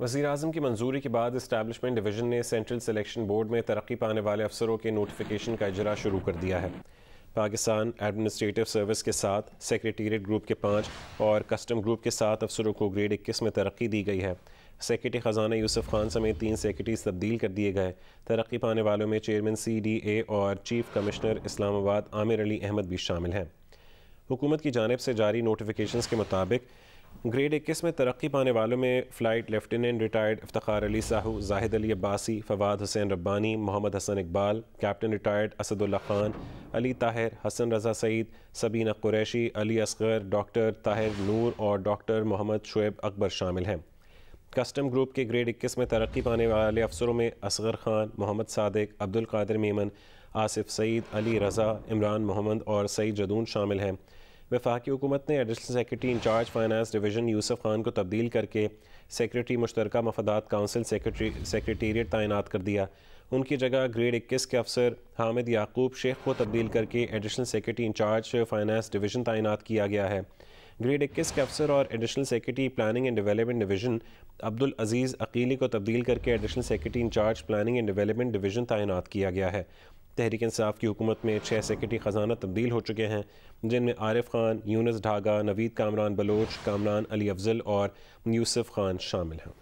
वजी अजम की मंजूरी के बाद इस्टबलिशमेंट डिवीज़न ने सेंट्रल सिलेक्शन बोर्ड में तरक्की पाने वाले अफसरों के नोटिफिकेशन का इजरा शुरू कर दिया है पाकिस्तान एडमिनिस्ट्रेटिव सर्विस के साथ सेक्रेटेट ग्रुप के पाँच और कस्टम ग्रुप के सात अफसरों को ग्रेड इक्कीस में तरक्की दी गई है सेक्रेटरी ख़जाना यूसुफ खान समेत तीन सेक्रेटरीज तब्दील कर दिए गए तरक्की पाने वालों में चेयरमैन सी डी ए और चीफ कमिश्नर इस्लामाबाद आमिर अली अहमद भी शामिल हैं हुकूमत की जानब से जारी नोटिफिकेशन के मुताबिक ग्रेड इक्कीस में तरक्की पाने वालों में flight lieutenant retired Iftar Ali Sahu Zahid Ali Abbasi Fawad Hussain Rabbani Mohammad Hassan Iqbal captain retired Asadullah Khan Ali Tahir Hassan Raza Saeed Sabina Qureshi Ali Asghar doctor Tahir Noor और डॉक्टर मोहम्मद शुएब अकबर शामिल हैं कस्टम ग्रुप के ग्रेड इक्कीस में तरक्की पाने वाले अफसरों में असगर ख़ान मोहम्मद सदक अब्दुल्कर मेमन आसिफ सईद अली रज़ा इमरान मोहम्मद और सईद जदून शामिल हैं वफाकी हुकूमत ने additional secretary incharge finance division Yusuf Khan को तब्दील करके सेक्रेटरी मुश्तरक मफदात काउंसिल सेक्रेटरी तैनात कर दिया उनकी जगह ग्रेड इक्कीस के अफसर हामिद याकूब शेख को तब्दील करके additional secretary incharge finance division तैनात किया गया है ग्रेड इक्कीस के अफसर और additional secretary planning and development division Abdul Aziz Aqeeli को तब्दील करके additional secretary incharge planning and development division तैनात किया गया है तहरीक इंसाफ की हुकूमत में छः सेक्रेटरी ख़जाना तब्दील हो चुके हैं जिनमें आरिफ ख़ान यूनस ढागा नवीद कामरान बलोच कामरान अली अफजल और यूसुफ खान शामिल हैं